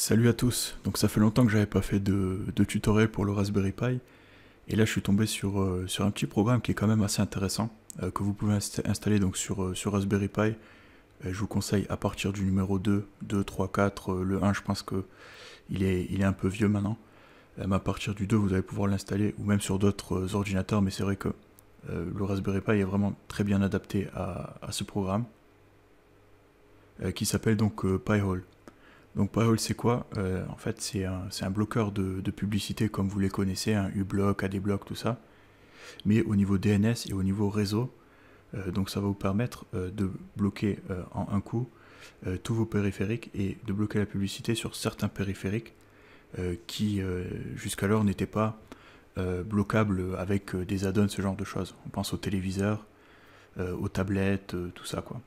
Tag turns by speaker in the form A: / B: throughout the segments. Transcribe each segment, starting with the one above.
A: Salut à tous, donc ça fait longtemps que j'avais pas fait de, tutoriel pour le Raspberry Pi et là je suis tombé sur, euh, sur un petit programme qui est quand même assez intéressant euh, que vous pouvez installer donc sur, euh, sur Raspberry Pi je vous conseille à partir du numéro 2, 2, 3, 4, le 1 je pense que il est, il est un peu vieux maintenant mais à partir du 2 vous allez pouvoir l'installer ou même sur d'autres ordinateurs mais c'est vrai que le Raspberry Pi est vraiment très bien adapté à, ce programme qui s'appelle donc PiHole. Donc Parole c'est quoi euh, En fait, c'est un, un, bloqueur de, publicité comme vous les connaissez, un block ad ADBlock, tout ça. Mais au niveau DNS et au niveau réseau, euh, donc ça va vous permettre euh, de bloquer en un coup tous vos périphériques et de bloquer la publicité sur certains périphériques qui jusqu'alors n'étaient pas bloquables avec des add-ons, ce genre de choses. On pense au téléviseurs, aux tablettes, tout ça quoi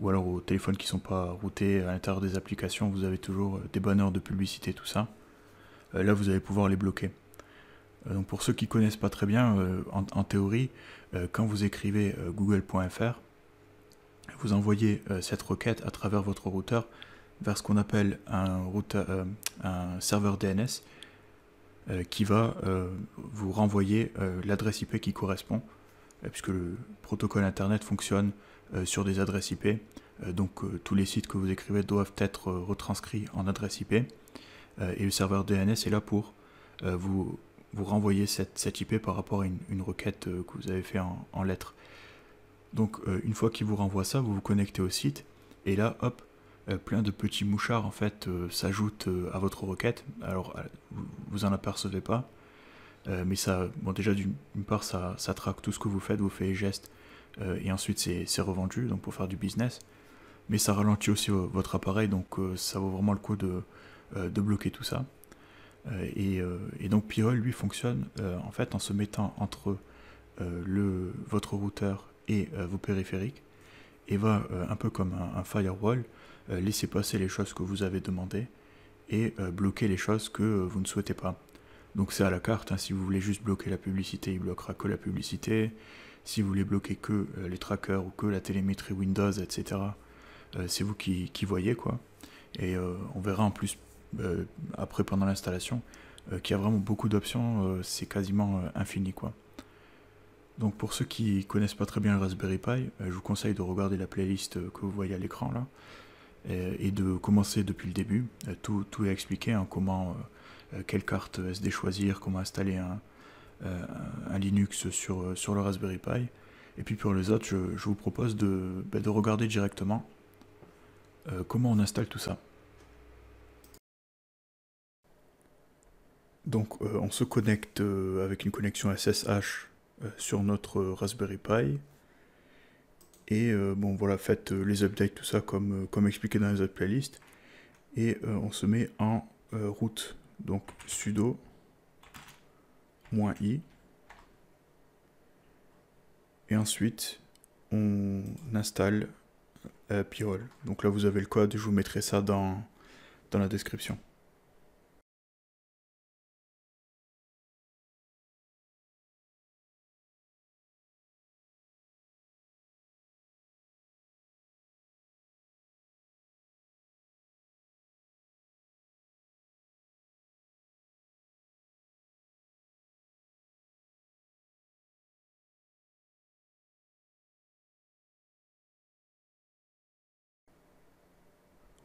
A: ou alors aux téléphones qui ne sont pas routés à l'intérieur des applications, vous avez toujours euh, des bonheurs de publicité, tout ça. Euh, là, vous allez pouvoir les bloquer. Euh, pour ceux qui ne connaissent pas très bien, en, théorie, quand vous écrivez google.fr, vous envoyez cette requête à travers votre routeur vers ce qu'on appelle un, un serveur DNS qui va vous renvoyer l'adresse IP qui correspond, puisque le protocole Internet fonctionne euh, sur des adresses IP. Euh, donc euh, tous les sites que vous écrivez doivent être retranscrits en adresse IP. et le serveur DNS est là pour vous, vous renvoyer cette, IP par rapport à une, requête que vous avez fait en, lettres. Donc une fois qu'il vous renvoie ça, vous vous connectez au site. Et là, hop, plein de petits mouchards en fait s'ajoutent à votre requête. Alors vous, en apercevez pas, mais ça, bon déjà d'une part ça, traque tout ce que vous faites, vous faites gestes, euh, et ensuite c'est revendu donc pour faire du business. Mais ça ralentit aussi euh, votre appareil, donc euh, ça vaut vraiment le coup de, bloquer tout ça. Et, et, donc Pirol lui fonctionne en fait en se mettant entre le, votre routeur et vos périphériques et va un peu comme un, firewall laisser passer les choses que vous avez demandé et bloquer les choses que vous ne souhaitez pas. Donc c'est à la carte, hein. si vous voulez juste bloquer la publicité, il bloquera que la publicité. Si vous voulez bloquer que euh, les trackers ou que la télémétrie Windows, etc., euh, c'est vous qui, voyez quoi. Et euh, on verra en plus après pendant l'installation qu'il y a vraiment beaucoup d'options, c'est quasiment infini quoi. Donc pour ceux qui connaissent pas très bien le Raspberry Pi, je vous conseille de regarder la playlist que vous voyez à l'écran là et de commencer depuis le début. Tout, est expliqué, en hein, comment, quelle carte SD choisir, comment installer un, euh, un Linux sur, euh, sur le Raspberry Pi. Et puis pour les autres, je, vous propose de, bah, de regarder directement euh, comment on installe tout ça. Donc on se connecte avec une connexion SSH sur notre Raspberry Pi. Et bon voilà, faites les updates, tout ça comme, comme expliqué dans les autres playlists. Et on se met en route. Donc sudo moins i. Et ensuite, on installe euh, Donc là, vous avez le code, je vous mettrai ça dans, dans la description.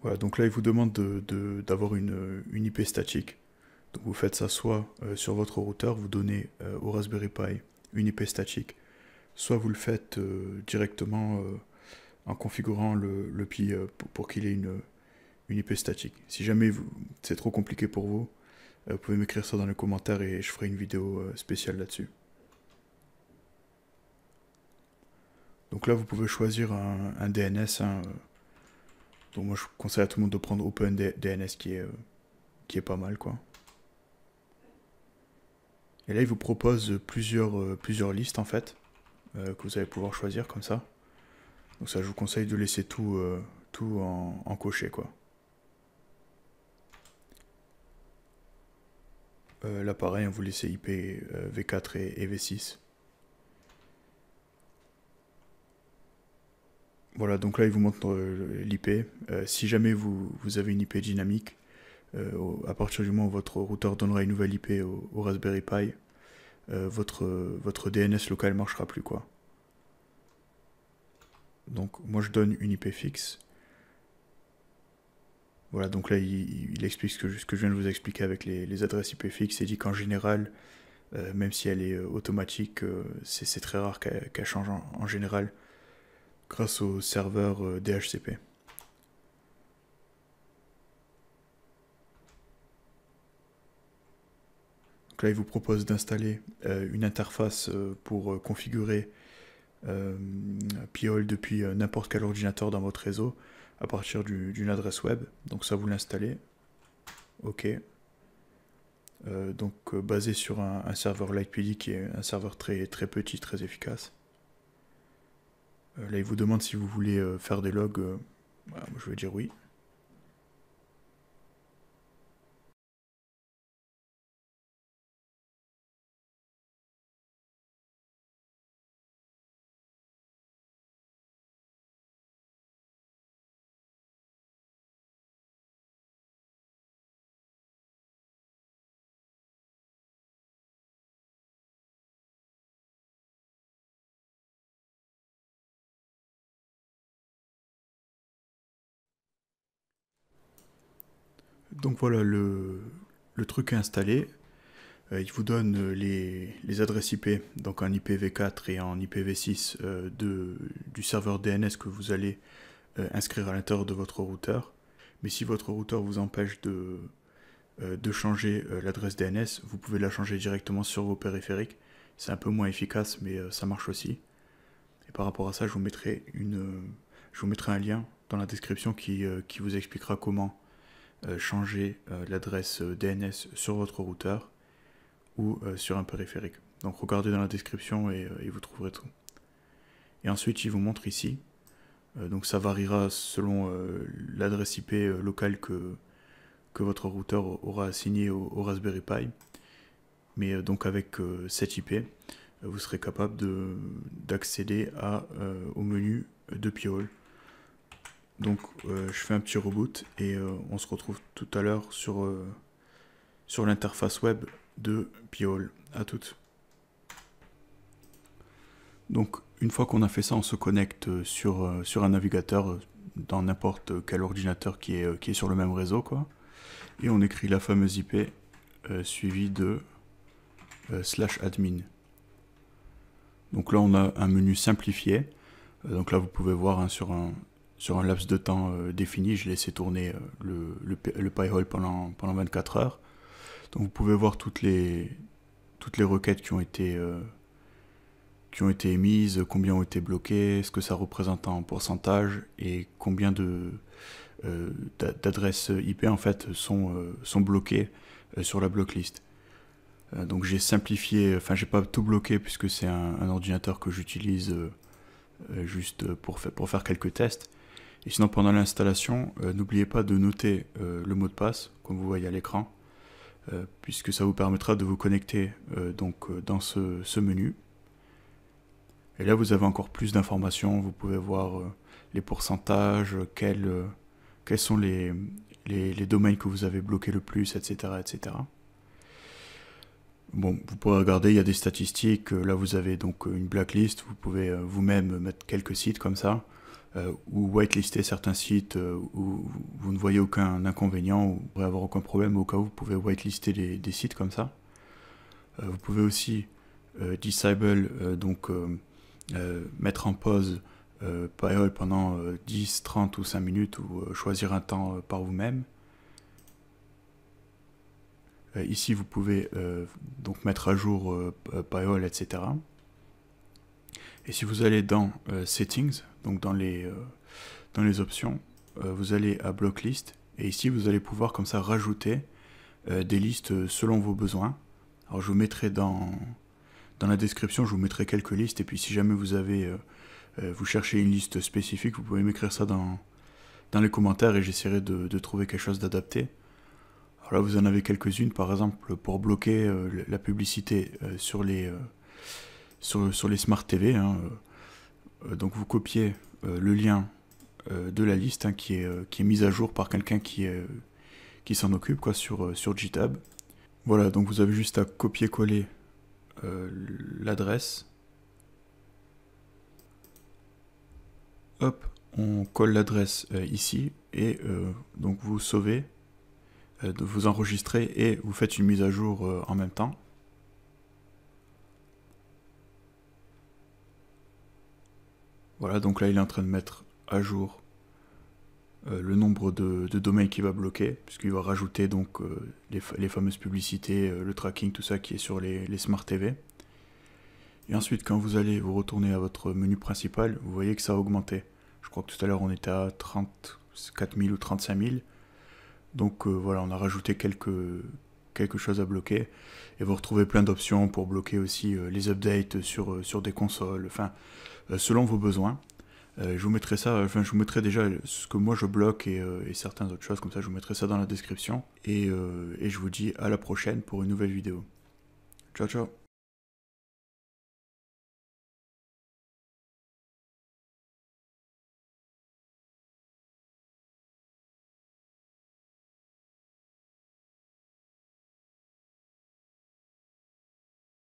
A: Voilà, donc là, il vous demande d'avoir une, IP statique. Donc vous faites ça soit euh, sur votre routeur, vous donnez euh, au Raspberry Pi une IP statique, soit vous le faites euh, directement en configurant le, Pi pour, qu'il ait une, IP statique. Si jamais c'est trop compliqué pour vous, vous pouvez m'écrire ça dans les commentaires et je ferai une vidéo spéciale là-dessus. Donc là, vous pouvez choisir un, DNS. Hein, donc moi je conseille à tout le monde de prendre OpenDNS qui est, euh, qui est pas mal quoi. Et là il vous propose plusieurs, euh, plusieurs listes en fait euh, que vous allez pouvoir choisir comme ça. Donc ça je vous conseille de laisser tout, tout en, cocher quoi. là pareil, vous laissez IP V4 et V6. Voilà, donc là, il vous montre euh, l'IP. Euh, si jamais vous, avez une IP dynamique, euh, à partir du moment où votre routeur donnera une nouvelle IP au, Raspberry Pi, votre, votre DNS local ne marchera plus, quoi. Donc moi je donne une IP fixe. Voilà, donc là il, explique ce que, je, viens de vous expliquer avec les, adresses IP fixes et dit qu'en général, même si elle est automatique, c'est très rare qu'elle change en, général grâce au serveur euh, DHCP. là, il vous propose d'installer euh, une interface euh, pour configurer euh, Piol depuis n'importe quel ordinateur dans votre réseau à partir d'une adresse web. Donc ça, vous l'installez. OK. donc basé sur un, serveur LightPD qui est un serveur très, très petit, très efficace. Euh, là, il vous demande si vous voulez euh, faire des logs. Euh, bah, moi, je vais dire oui. donc voilà le, le truc installé. Euh, il vous donne euh, les, adresses IP, donc en IPv4 et en IPv6 euh, du serveur DNS que vous allez inscrire à l'intérieur de votre routeur. Mais si votre routeur vous empêche de, de changer l'adresse DNS, vous pouvez la changer directement sur vos périphériques. C'est un peu moins efficace, mais ça marche aussi. Et par rapport à ça, je vous mettrai, une, je vous mettrai un lien dans la description qui vous expliquera comment euh, changer euh, l'adresse euh, DNS sur votre routeur ou sur un périphérique. Donc regardez dans la description et, vous trouverez tout. Et ensuite, il vous montre ici. donc ça variera selon l'adresse IP locale que, que votre routeur aura assigné au, Raspberry Pi. Mais donc avec cette IP, vous serez capable d'accéder à au menu de Piol. Donc euh, je fais un petit reboot et euh, on se retrouve tout à l'heure sur, euh, sur l'interface web de Piol. À toutes. Donc une fois qu'on a fait ça, on se connecte sur, sur un navigateur dans n'importe quel ordinateur qui est, qui est sur le même réseau. Quoi. Et on écrit la fameuse IP suivie de slash admin. Donc là on a un menu simplifié. donc là vous pouvez voir hein, sur un sur un laps de temps euh, défini, je laissais tourner euh, le, le, PyHole pendant, pendant 24 heures. Donc vous pouvez voir toutes les, toutes les requêtes qui ont été euh, qui ont été émises, combien ont été bloquées, ce que ça représente en pourcentage et combien de d'adresses IP en fait sont, sont bloquées sur la blocklist. donc j'ai simplifié, enfin j'ai pas tout bloqué puisque c'est un, ordinateur que j'utilise juste pour, pour faire quelques tests, et sinon, pendant l'installation, euh, n'oubliez pas de noter euh, le mot de passe, comme vous voyez à l'écran, euh, puisque ça vous permettra de vous connecter donc, dans ce, menu. Et là, vous avez encore plus d'informations. Vous pouvez voir les pourcentages, quels, sont les, domaines que vous avez bloqués le plus, etc. etc. Bon, vous pouvez regarder, il y a des statistiques. Là, vous avez donc une blacklist. Vous pouvez vous-même mettre quelques sites comme ça. Euh, ou whitelister certains sites euh, où vous ne voyez aucun inconvénient, ou vous pourrez avoir aucun problème, au cas où vous pouvez whitelister des, sites comme ça. Euh, vous pouvez aussi disable, donc mettre en pause Payol pendant 10, 30 ou 5 minutes, ou choisir un temps par vous-même. ici, vous pouvez donc mettre à jour Payol, etc. Et si vous allez dans Settings, donc dans les, euh, dans les options, euh, vous allez à block list et ici vous allez pouvoir comme ça rajouter euh, des listes selon vos besoins. Alors je vous mettrai dans, dans la description, je vous mettrai quelques listes et puis si jamais vous avez vous cherchez une liste spécifique, vous pouvez m'écrire ça dans, les commentaires et j'essaierai de, trouver quelque chose d'adapté. Alors là vous en avez quelques-unes par exemple pour bloquer la publicité sur les sur, les smart TV. Hein, euh, donc vous copiez euh, le lien euh, de la liste hein, qui, est, qui mise à jour par quelqu'un qui, s'en occupe sur, sur GitHub. Voilà, donc vous avez juste à copier-coller l'adresse. Hop, on colle l'adresse ici et donc vous sauvez, vous enregistrez et vous faites une mise à jour en même temps. Voilà, donc là il est en train de mettre à jour euh, le nombre de, domaines qu'il va bloquer, puisqu'il va rajouter donc euh, les, fameuses publicités, euh, le tracking, tout ça qui est sur les, les, Smart TV. Et ensuite, quand vous allez vous retourner à votre menu principal, vous voyez que ça a augmenté. Je crois que tout à l'heure on était à 34 000 ou 35 000. Donc voilà, on a rajouté quelques, quelque chose à bloquer. Et vous retrouvez plein d'options pour bloquer aussi euh, les updates sur, euh, sur des consoles, enfin, euh, selon vos besoins. je vous mettrai ça, enfin, je vous mettrai déjà ce que moi je bloque et, certains certaines autres choses, comme ça je vous mettrai ça dans la description. et je vous dis à la prochaine pour une nouvelle vidéo. Ciao ciao